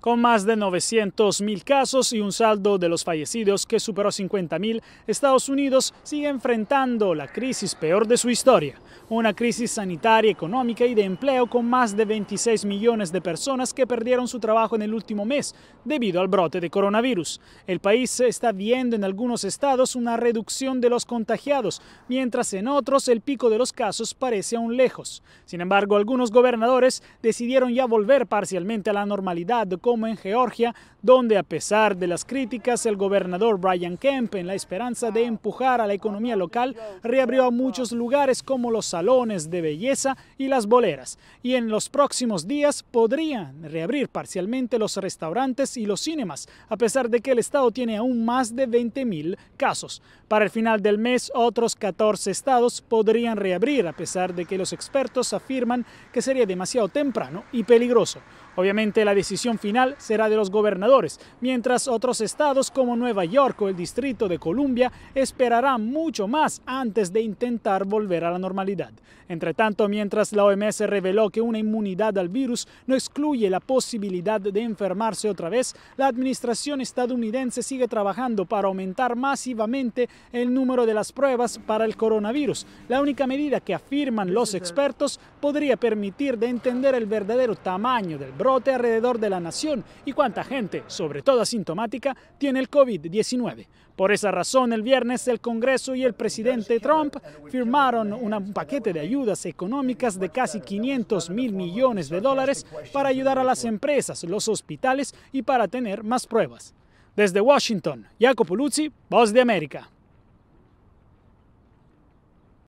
Con más de 900.000 casos y un saldo de los fallecidos que superó 50.000, Estados Unidos sigue enfrentando la crisis peor de su historia, una crisis sanitaria, económica y de empleo con más de 26 millones de personas que perdieron su trabajo en el último mes debido al brote de coronavirus. El país está viendo en algunos estados una reducción de los contagiados, mientras en otros el pico de los casos parece aún lejos. Sin embargo, algunos gobernadores decidieron ya volver parcialmente a la normalidad como en Georgia, donde a pesar de las críticas, el gobernador Brian Kemp, en la esperanza de empujar a la economía local, reabrió a muchos lugares como los salones de belleza y las boleras, y en los próximos días podrían reabrir parcialmente los restaurantes y los cinemas, a pesar de que el estado tiene aún más de 20.000 casos. Para el final del mes, otros 14 estados podrían reabrir, a pesar de que los expertos afirman que sería demasiado temprano y peligroso. Obviamente la decisión final será de los gobernadores, mientras otros estados como Nueva York o el Distrito de Columbia esperarán mucho más antes de intentar volver a la normalidad. Entre tanto, mientras la OMS reveló que una inmunidad al virus no excluye la posibilidad de enfermarse otra vez, la administración estadounidense sigue trabajando para aumentar masivamente el número de las pruebas para el coronavirus, la única medida que afirman los expertos podría permitir de entender el verdadero tamaño del brote alrededor de la nación y cuánta gente, sobre todo asintomática, tiene el COVID-19. Por esa razón, el viernes el Congreso y el presidente Trump firmaron un paquete de ayudas económicas de casi 500 mil millones de dólares para ayudar a las empresas, los hospitales y para tener más pruebas. Desde Washington, Jacopo Luzzi, Voz de América.